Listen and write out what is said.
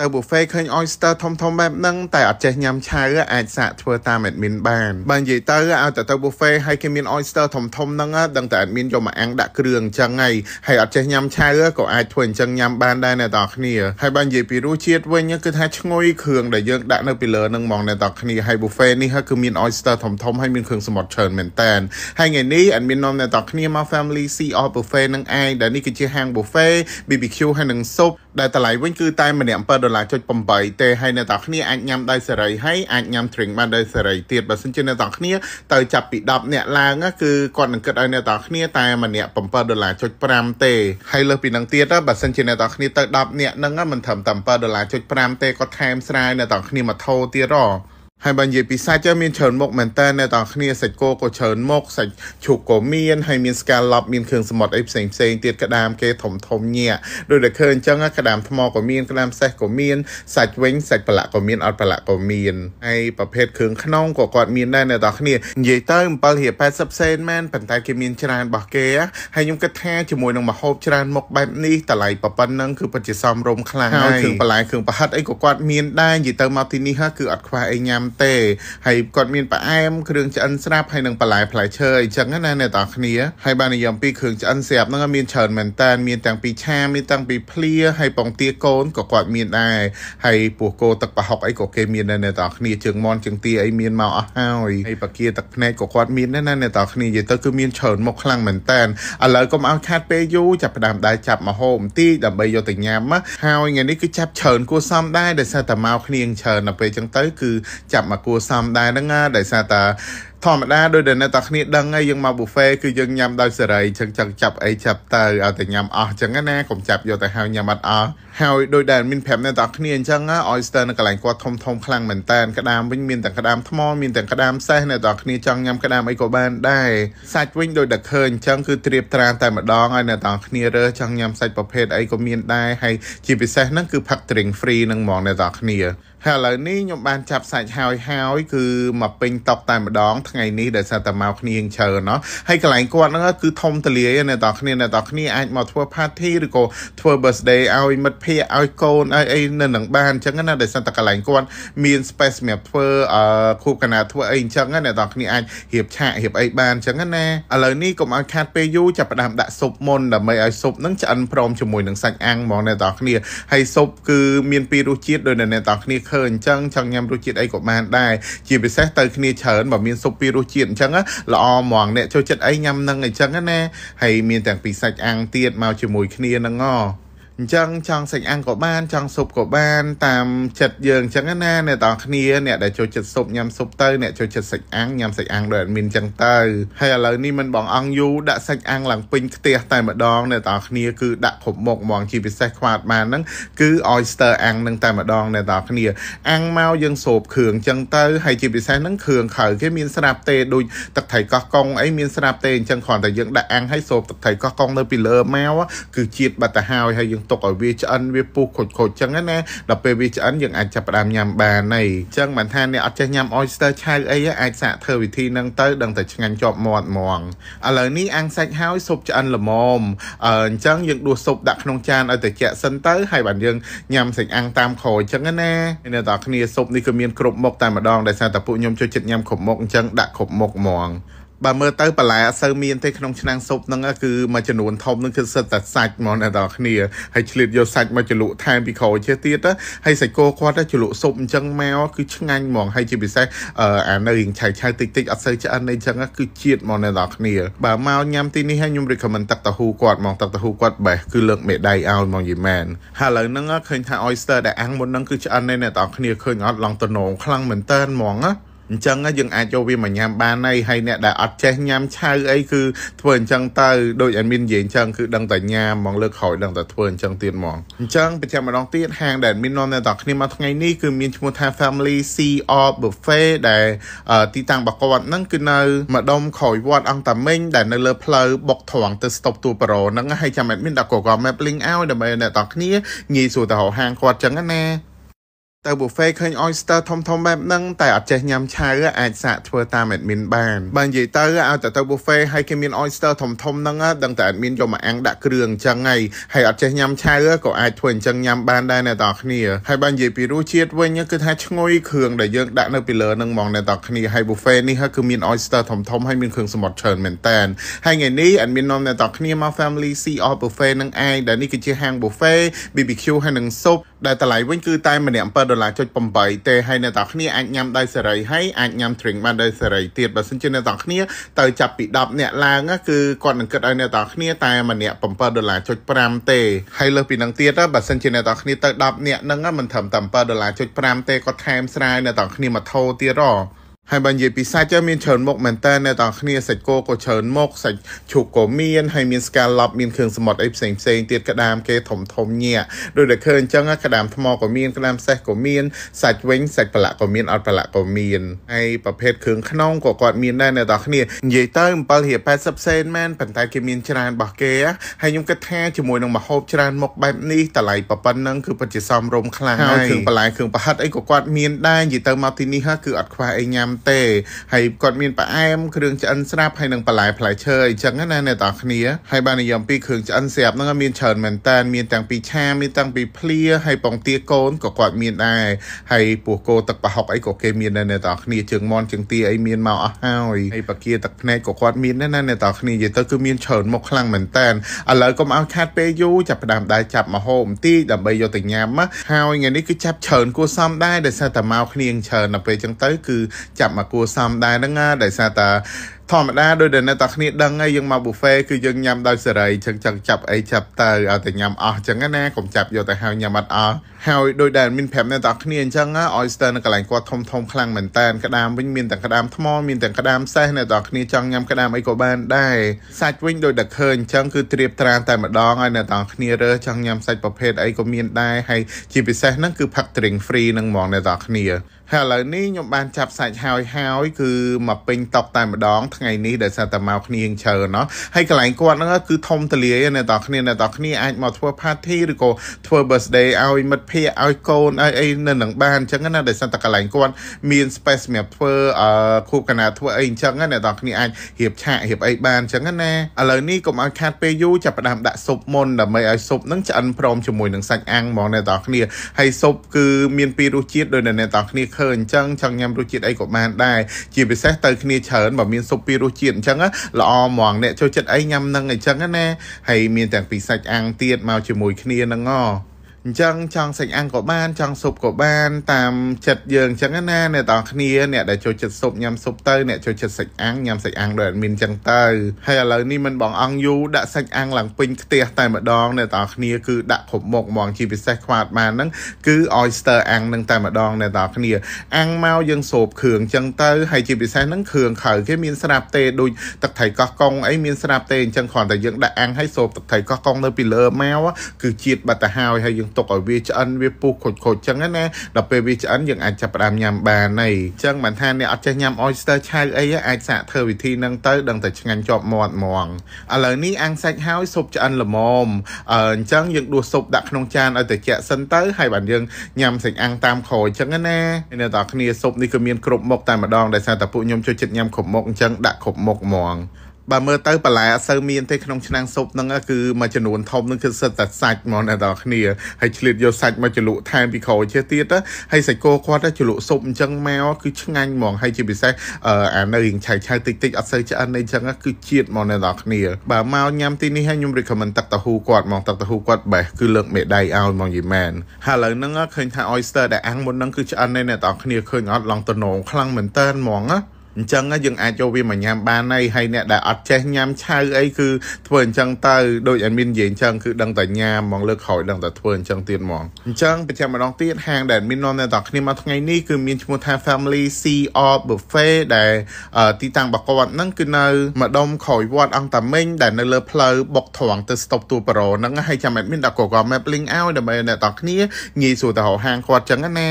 ទៅ buffet ឃើញ oyster ធំធំបែបហ្នឹងតែអត់ចេះញ៉ាំឆៅអាចសាកធ្វើតាម admin បានបើនិយាយទៅឲ្យតែទៅ buffet ហើយគេមាន oyster ធំធំហ្នឹងដឹង តែ admin យកមកអាំងដាក់គ្រឿងអញ្ចឹងហើយហើយអត់ចេះញ៉ាំឆៅក៏អាចធ្វើអញ្ចឹងញ៉ាំបានដែរអ្នកនរគ្នាហើយបើនិយាយពីរសជាតិវិញគឺថាឈ្ងុយគ្រឿងដែលយើងដាក់នៅពីលើហ្នឹងហ្មងអ្នកនរគ្នាហើយ buffet នេះគឺមាន oyster ធំធំហើយមានគ្រឿងសមុទ្រច្រើនមែនតើហើយថ្ងៃនេះ admin នាំអ្នកនរគ្នាមក family sea of buffet នឹងឯងដែលនេះគឺជាហាង buffet BBQ ហើយនឹងស៊ុបដែលតម្លៃវិញគឺតែម្នាក់7ដុល្លារចុច8ទេហើយអ្នកទាំងគ្នាអាចញ៉ាំដោយសេរីហើយអាចញ៉ាំ drink បានដោយសេរីទៀតបើសិនជាអ្នកទាំងគ្នាទៅចាប់ពី10អ្នកឡើងគឺគាត់នឹងគិតឲ្យអ្នកទាំងគ្នាតែម្នាក់7ដុល្លារចុច5ទេហើយលើសពីនឹងទៀតបើសិនជាអ្នកទាំងគ្នាទៅ10អ្នកហ្នឹងមិនត្រឹមតែ7ដុល្លារចុច5ទេគាត់ថែមស្រាយអ្នកទាំងគ្នាមកថោទៀតហ៎ហើយបើនិយាយពីសាច់មានច្រើនមុខមែនតើអ្នកទាំងគ្នាសាច់គោក៏ច្រើនមុខសាច់ជ្រូកក៏មានហើយមានស្កាឡប់មានគ្រឿងសមុទ្រអីផ្សេងផ្សេងទៀតក្តាមគេធំធំញាក់ដូចតែឃើញអញ្ចឹងក្តាមថ្មក៏មានក្តាមសេះក៏មានសាច់វិញសាច់ប្រឡាក់ក៏មានអត់ប្រឡាក់ក៏មានហើយប្រភេទគ្រឿងខ្នងក៏គាត់មានដែរអ្នកទាំងគ្នានិយាយទៅ7រៀល80សេនមែនប៉ុន្តែគេមានច្រើនរបស់គេហើយខ្ញុំគិតថាជាមួយនឹងម្ហូបច្រើនមុខបែបនេះតម្លៃប្រហែលហ្នឹងគឺពិតជាសមរម្យខ្លាំងហើយគ្រឿងបន្លែគ្រឿងប្រហិតអីក៏គាត់មានដែរនិយាយទៅមកទីនេះគឺអត់ខ្វះអីញ៉ាំទេហើយគាត់មានផ្អែមគ្រឿងឆ្អិនស្រាប់ហើយនឹងបន្លែផ្លែឈើអីចឹងណាអ្នកទាំងគ្នាហើយបាននិយមពីគ្រឿងឆ្អិនស្រាប់ហ្នឹងមានច្រើនមែនតើមានទាំងពីឆាមានទាំងពីភ្លាហើយពងទាកូនក៏គាត់មានដែរហើយពោះគោទឹកប្រហុកអីក៏គេមានដែរអ្នកទាំងគ្នាជើងមន់ជើងទាអីមានមកអស់ហើយហើយបាគៀទឹកភ្នែកក៏គាត់មានដែរណាអ្នកទាំងគ្នានិយាយទៅគឺមានច្រើនមុខខ្លាំងមែនតើឥឡូវកុំឲ្យខាត់ពេលយូរចាប់ផ្ដើមដែរចាប់មកហូបបន្តិចដើម្បីយកទៅញ៉ាំហើយថ្ងៃនេះគឺចាប់ច្រើនគួសមដែរដោយសារតែមកគ្នាច្រើនដល់ពេលចឹងទៅគឺចាចាប់មកគួសមដែរហ្នឹងណាដោយសារតាធម្មតាដោយដែលអ្នកតាគ្នាដឹងហើយយើងមក buffet គឺយើងញ៉ាំដោយសេរីចឹងចឹងចាប់អីចាប់ទៅឲ្យតែញ៉ាំអស់ចឹងណាកុំចាប់យកទៅហើយញ៉ាំអត់អស់ហើយដោយដែលមានប្រាប់អ្នកតាគ្នាអញ្ចឹងឲ្យស្ទើរនៅកន្លែងគាត់ធំធំខ្លាំងមែនតើក្តាមវិញមានទាំងក្តាមថ្មមានទាំងក្តាមសេះអ្នកតាគ្នា ចង់ញ៉ាំក្តាមអីក៏បានដែរសាច់វិញដោយតែឃើញអញ្ចឹងគឺត្រៀបត្រាតែម្ដងឲ្យអ្នកតាគ្នារើចង់ញ៉ាំសាច់ប្រភេទអីក៏មានដែរហើយជាពិសេសហ្នឹងគឺផឹក drink free នឹងហ្មងអ្នកតាគ្នាហើយឥឡូវនេះខ្ញុំបានចាប់សាច់ហើយហើយគឺមកពេញតុកតែម្ដងថ្ងៃថ្ងៃនេះដែលសារតែមកគ្នាច្រើនណោះហើយកន្លែងគាត់ហ្នឹងគឺធំទលាយអ្នកតគ្នាអ្នកតគ្នាអាចមកធ្វើ party ឬក៏ធ្វើ birthday ឲ្យមិត្តភ័ក្តិឲ្យកូនឲ្យអីនៅនឹងបានអញ្ចឹងណាដែលសារតែកន្លែងគាត់មាន space សម្រាប់ធ្វើអឺខូបកណាធ្វើអីអញ្ចឹងណាអ្នកតគ្នាអាចរៀបឆាករៀបអីបានអញ្ចឹងណាឥឡូវនេះកុំឲ្យខាតពេលយូរចាប់ផ្ដើមដាក់ស៊ុបមុនដើម្បីឲ្យស៊ុបហ្នឹងឆ្អិនព្រមជាមួយនឹងសាច់អាំងហ្មងអ្នកតគ្នាហើយស៊ុបគឺមានពីររសជាតិដោយអ្នកតគ្នាឃើញអញ្ចឹងចង់ញ៉ាំរសជាតិអីក៏បានដែរជាពិសេសទៅគ្នាច្រើនបើមានស៊ុបពីរសជាតិអញ្ចឹងល្អហ្មងអ្នកចូលចិត្តអីញ៉ាំនឹងអញ្ចឹងណាហើយមានទាំងពីសាច់អាំងទៀតមកជាមួយគ្នានឹងហ៎អញ្ចឹងចង់សាច់អាំងក៏បាន ចង់ស៊ុបក៏បានតាមចិត្តយើងអញ្ចឹងណាអ្នកទាំងគ្នាអ្នកដែលចូលចិត្តស៊ុបញ៉ាំស៊ុបទៅអ្នកចូលចិត្តសាច់អាំងញ៉ាំសាច់អាំងដោយអត់មានអញ្ចឹងទៅហើយឥឡូវនេះមិនបងអង្គយូដាក់សាច់អាំងឡើងពេញផ្ទះតែម្ដងអ្នកទាំងគ្នាគឺដាក់គ្រប់មុខហ្មងជាពិសេសខ្វាតបានហ្នឹងគឺ oyster អាំងនឹងតែម្ដងអ្នកទាំងគ្នា អាំងមកយើងស៊ុបគ្រឿងអញ្ចឹងទៅហើយជាពិសេសហ្នឹងគ្រឿងខៅគេមានស្រាប់ទេដូចទឹកត្រីកោះកុងអីមានស្រាប់ទេអញ្ចឹងគ្រាន់តែយើងដាក់អាំងហើយស៊ុបទឹកត្រីកោះកុងនៅពីលើមកគឺជាតិបាត់ទៅហើយហើយយើងទុកឲ្យវាឆ្អិនវាពុះខូចខូចចឹងណាដល់ពេលវាឆ្អិនយើងអាចចាប់ផ្ដើមញ៉ាំបានហើយចឹងមិនថាអ្នកអត់ចេះញ៉ាំ oyster ឆៅអីអាចសាកធ្វើវិធីហ្នឹងទៅ ដឹងតែឆ្ងាញ់ជាប់មាត់ហ្មងឥឡូវនេះអាំងសាច់ហើយស៊ុបឆ្អិនល្មមអញ្ចឹងយើងដួសស៊ុបដាក់ក្នុងចានឲ្យត្រជាក់សិនទៅហើយបានយើងញ៉ាំសាច់អាំងតាមក្រោយអញ្ចឹងណាអ្នកទាំងគ្នាស៊ុបនេះគឺមានគ្រប់មុខតែម្ដងដែលសារតែពួកខ្ញុំចូលចិត្តញ៉ាំគ្រប់មុខអញ្ចឹងដាក់គ្រប់មុខហ្មងបើមើលទៅបន្លែអត់សូវមានទេក្នុងឆ្នាំងស៊ុបហ្នឹងគឺមួយចំនួនធំហ្នឹងគឺសិតតែសាច់ហ្មងអ្នកនរគ្នាហើយឆ្លៀតយកសាច់មកជ្រលក់ថែមពីក្រោយចេះទៀតហើយសាច់គោគាត់ជ្រលក់ស៊ុបអញ្ចឹងមកគឺឆ្ងាញ់ហ្មងហើយជាពិសេសអានៅរៀងឆៅឆៅតិចតិចអត់សូវឆ្អិនអីចឹងគឺជាតិហ្មងអ្នកនរគ្នាបើមកញ៉ាំទីនេះហើយខ្ញុំ recommend ទឹកតាហ៊ូគាត់ហ្មងទឹកតាហ៊ូគាត់បេះគឺលើកមេដៃឲ្យហ្មងយីមែនហើយឥឡូវហ្នឹងឃើញថា oyster ដែលអាំងមុនហ្នឹងគឺឆ្អិនឯអ្នកនរគ្នាឃើញអត់ឡង់តំណងខ្លាំងមែនតើហ្មងណាអញ្ចឹងយើងអាចយកវាមកញ៉ាំបានហើយហើយអ្នកដែលអត់ចេះញ៉ាំឆៅអីគឺធ្វើអញ្ចឹងទៅដូចអត់មាននិយាយអញ្ចឹងគឺដឹងតែញ៉ាំហ្មងលើកក្រោយដឹងតែធ្វើអញ្ចឹងទៀតហ្មងអញ្ចឹងប្រចាំម្ដងទៀតហាងដែលមាននាំអ្នកទាំងគ្នាមកថ្ងៃនេះគឺមានឈ្មោះថា Family CR Buffet ដែលទីតាំងរបស់គាត់ហ្នឹងគឺនៅម្ដុំក្រោយវត្តអង្គតាមិញដែលនៅលើផ្លូវបុកត្រង់ទៅស្តុបទូប្រូហ្នឹងហើយចាំអត់មានដាក់ Google Map link ឲ្យដើម្បីអ្នកទាំងគ្នាងាយស្រួលទៅរកហាងគាត់អញ្ចឹងណាទៅ buffet ឃើញ oyster ធំធំបែបហ្នឹងតែអត់ចេះញ៉ាំឆៅអាចសាកធ្វើតាម admin បានបើនិយាយទៅឲ្យតែទៅ buffet ហើយគេមាន oyster ធំធំហ្នឹងដឹងតែ admin យកមកអាំងដាក់គ្រឿងអញ្ចឹងហើយហើយអត់ចេះញ៉ាំឆៅក៏អាចធ្វើអញ្ចឹងញ៉ាំបានដែរអ្នកនរគ្នាហើយបើនិយាយពីរសជាតិវិញគឺថាឈ្ងុយគ្រឿងដែលយើងដាក់នៅពីលើហ្នឹងហ្មងអ្នកនរគ្នាហើយ buffet នេះគឺមាន oyster ធំធំហើយមានគ្រឿងសមុទ្រច្រើនមែនតើហើយថ្ងៃនេះ admin នាំអ្នកនរគ្នាមក family sea of buffet នឹងឯងដែលនេះគឺជាហាង buffet BBQ ហើយនឹងស៊ុបដែលតម្លៃវិញគឺតែម្នាក់7ដុល្លារចុច8ទេហើយអ្នកទាំងគ្នាអាចញ៉ាំដោយសេរីហើយអាចញ៉ាំ drink បានដោយសេរីទៀតបើសិនជាអ្នកទាំងគ្នាទៅចាប់ពី10អ្នកឡើងគឺគាត់នឹងគិតឲ្យអ្នកទាំងគ្នាតែម្នាក់7ដុល្លារចុច5ទេហើយលើសពីនឹងទៀតបើសិនជាអ្នកទាំងគ្នាទៅ10អ្នកហ្នឹងមិនត្រឹមតែ7ដុល្លារចុច5ទេគាត់ថែមស្រាយអ្នកទាំងគ្នាមកថោទៀតហ៎ហើយបើនិយាយពីសាច់មានច្រើនមុខមែនតើអ្នកទាំងគ្នាសាច់គោក៏ច្រើនមុខសាច់ជ្រូកក៏មានហើយមានស្កាឡប់មានគ្រឿងសមុទ្រអីផ្សេងផ្សេងទៀតក្តាមគេ ធំធំញាក់ដូចតែឃើញអញ្ចឹងក្តាមថ្មក៏មានក្តាមសេះក៏មាន សាច់វិញសាច់ប្រឡាក់ក៏មានអត់ប្រឡាក់ក៏មានហើយប្រភេទគ្រឿងក្នុងក៏គាត់មានដែរអ្នកទាំងគ្នានិយាយទៅ7រៀល80សេនមែនប៉ុន្តែគេមានច្រើនរបស់គេហើយខ្ញុំគិតថាជាមួយនឹងម្ហូបច្រើនមុខបែបនេះតម្លៃប្រប៉ុណ្ណឹងគឺពិតជាសមរម្យខ្លាំងហើយគ្រឿងបន្លែគ្រឿងប្រហិតអីក៏គាត់មានដែរនិយាយទៅមកទីនេះគឺអត់ខ្វះអីញ៉ាំទេហើយគាត់មានផ្អែមគ្រឿងឆ្អិនស្រាប់ហើយនឹងបន្លែផ្លែឈើអញ្ចឹងណាអ្នកទាំងគ្នាហើយបាននិយមពីគ្រឿងឆ្អិនស្រាប់ហ្នឹងមានច្រើនមែនតើមានទាំងពីឆាមានទាំងពីភ្លាហើយពងទាកូនក៏គាត់មានដែរហើយពោះគោទឹកប្រហុកអីក៏គេមានដែរអ្នកទាំងគ្នាជើងមន់ជើងទាអីមានមកអស់ហើយហើយបាគាទឹកភ្នែកក៏គាត់មានដែរណាអ្នកទាំងគ្នានិយាយទៅគឺមានច្រើនមកខ្លាំងមែនតើឥឡូវកុំឲ្យខាត់ពេលយូរចាប់ផ្ដើមដែរចាប់មកហូបបន្តិចដើម្បីយកទៅញ៉ាំហើយថ្ងៃនេះគឺចាប់ច្រើនគួរសមដែរដែលសារតែមកគ្នាច្រើនដល់ពេលអញ្ចឹងទៅគឺចាប់ចាប់មកគួសមដែរហ្នឹងណាដោយសារតែធម្មតាដូចដែលអ្នកតាគ្នាដឹងហើយយើងមកប៊ូហ្វេគឺយើងញ៉ាំដោយសេរីចឹងចឹងចាប់អីចាប់ទៅឲ្យតែញ៉ាំអស់ចឹងណាកុំចាប់យកទៅហើយញ៉ាំអត់អស់ហើយដូចដែលមានប្រាប់អ្នកតាគ្នាអញ្ចឹងអយស្ទ័រនៅកន្លែងគាត់ធំធំខ្លាំងមែនតើក្តាមវិញមានទាំងក្តាមថ្មមានទាំងក្តាមសេះអ្នកតាគ្នា ចង់ញ៉ាំក្តាមអីក៏បានដែរសាច់វិញដូចដែលឃើញអញ្ចឹងគឺត្រៀបត្រាតែម្ដងឲ្យអ្នកតាគ្នារើចង់ញ៉ាំសាច់ប្រភេទអីក៏មានដែរហើយជាពិសេសហ្នឹងគឺផឹក drink free នឹងហ្មងអ្នកតាគ្នាហើយឥឡូវនេះខ្ញុំបានចាប់សាច់ហើយហើយគឺមកពេញតុកតែម្ដងថ្ងៃនេះដែលសារតែមកគ្នាជើណោះហើយកន្លែងគាត់ហ្នឹងគឺធំទលាយអ្នកតោះគ្នាអ្នកតោះគ្នាអាចមកធ្វើ party ឬក៏ធ្វើ birthday ឲ្យមិត្តភ័ក្តិឲ្យកូនឲ្យអីនៅនឹងបានអញ្ចឹងណាដែលសារតែកន្លែងគាត់មាន space សម្រាប់ធ្វើខូបកណាធ្វើអីអញ្ចឹងណាអ្នកនរគ្នាអាចរៀបឆាករៀបអីបានអញ្ចឹងណាឥឡូវនេះកុំឲ្យខាត់ពេលយូរចាប់ផ្ដើមដាក់ស៊ុបមុនដើម្បីឲ្យស៊ុបនឹងឆ្អិនព្រមជាមួយនឹងសាច់អាំងហ្មងអ្នកនរគ្នាហើយស៊ុបគឺមានពីររសជាតិដោយអ្នកនរគ្នាឃើញអញ្ចឹងចង់ញ៉ាំរសជាតិអីក៏បានដែរជាពិសេសទៅគ្នាច្រើនបើមានស៊ុបពីរសជាតិអញ្ចឹងល្អហ្មងអ្នកចូលចិត្តអីញ៉ាំនឹងអញ្ចឹងណាហើយមានទាំងពីសាច់អាំងទៀតមកជាមួយគ្នាហ្នឹងហ៎អញ្ចឹងចង់សាច់អាំងក៏បានចង់ស៊ុបក៏បានតាមចិត្តយើងអញ្ចឹងណាអ្នកទាំងគ្នាអ្នកដែលចូលចិត្តស៊ុបញ៉ាំស៊ុបទៅអ្នកចូលចិត្តសាច់អាំងញ៉ាំសាច់អាំងដោយអត់មានអញ្ចឹងទៅហើយឥឡូវនេះមិនបងអង្គយូដាក់សាច់អាំងឡើងពេញផ្ទះតែម្ដងអ្នកទាំងគ្នាគឺដាក់គ្រប់មុខហ្មងជាពិសេសខ្វាតបានហ្នឹងគឺ oyster អាំងនឹងតែម្ដងអ្នកទាំងគ្នាអាំងមកយើងស៊ុបគ្រឿងអញ្ចឹងទៅហើយជាពិសេសហ្នឹងគ្រឿងខៅគេមានស្រាប់ទេដូចទឹកថៃកោះកុងអីមានស្រាប់ទេអញ្ចឹងគ្រាន់តែយើងដាក់អាំងហើយស៊ុបទឹកថៃកោះកុងនៅពីលើមកគឺជាតិបាត់ទៅហើយហើយយើងទុកឲ្យវាឆ្អិនវាពុះខូចខូចចឹងណាដល់ពេលវាឆ្អិនយើងអាចចាប់ផ្ដើមញ៉ាំបានហើយចឹងមិនថាអ្នកអត់ចេះញ៉ាំ oyster ឆៅអីអាចសាកធ្វើវិធីហ្នឹងទៅដឹងតែឆ្ងាញ់ជាប់មាត់ហ្មងឥឡូវនេះអាំងសាច់ហើយស៊ុបឆ្អិនល្មមអញ្ចឹងយើងដួសស៊ុបដាក់ក្នុងចានឲ្យត្រជាក់សិនទៅហើយបានយើងញ៉ាំសាច់អាំងតាមក្រោយចឹងណាអ្នកទាំងគ្នាស៊ុបនេះគឺមានគ្រប់មុខតែម្ដងដែលសារតែពួកខ្ញុំចូលចិត្តញ៉ាំគ្រប់មុខអញ្ចឹងដាក់គ្រប់មុខហ្មងបើមើលទៅបន្លែអត់សូវមានទេក្នុងឆ្នាំងស៊ុបហ្នឹងគឺមួយចំនួនធំហ្នឹងគឺសិតតែសាច់ហ្មងអ្នកនរគ្នាហើយឆ្លៀតយកសាច់មកជ្រលក់ថែមពីក្រោយចេះទៀតហើយសាច់គោគាត់ជ្រលក់ស៊ុបអញ្ចឹងមកគឺឆ្ងាញ់ហ្មងហើយជាពិសេសអានៅរៀងឆៅឆៅតិចតិចអត់សូវឆ្អិនអីចឹងគឺជាតិហ្មងអ្នកនរគ្នាបើមកញ៉ាំទីនេះហើយខ្ញុំ recommend ទឹកតាហ៊ូគាត់ហ្មងទឹកតាហ៊ូគាត់បេះគឺលើកមេដៃឲ្យហ្មងយីមែនហើយឥឡូវហ្នឹងឃើញថា oyster ដែលអាំងមុនហ្នឹងគឺឆ្អិនឯអ្នកនរគ្នាឃើញអត់ឡង់តំណងខ្លាំងមែនតើហ្មងណាអញ្ចឹងយើងអាចយកវាមកញ៉ាំបានហើយហើយអ្នកដែលអត់ចេះញ៉ាំឆៅអីគឺធ្វើអញ្ចឹងទៅដូចអត់មាននិយាយអញ្ចឹងគឺដឹងតែញ៉ាំហ្មងលើកក្រោយដឹងតែធ្វើអញ្ចឹងទៀតហ្មងអញ្ចឹងប្រចាំម្ដងទៀតហាងដែលមាននាំអ្នកទាំងគ្នាមកថ្ងៃនេះគឺមានឈ្មោះថា Family CR Buffet ដែលទីតាំងរបស់គាត់ហ្នឹងគឺនៅម្ដុំក្រោយវត្តអង្គតាមិញដែលនៅលើផ្លូវបុកត្រង់ទៅស្តុបទូប៉រ៉ូហ្នឹងហើយចាំអត់មានដាក់ Google Map link ឲ្យដើម្បីអ្នកទាំងគ្នាងាយស្រួលទៅរកហាងគាត់អញ្ចឹងណា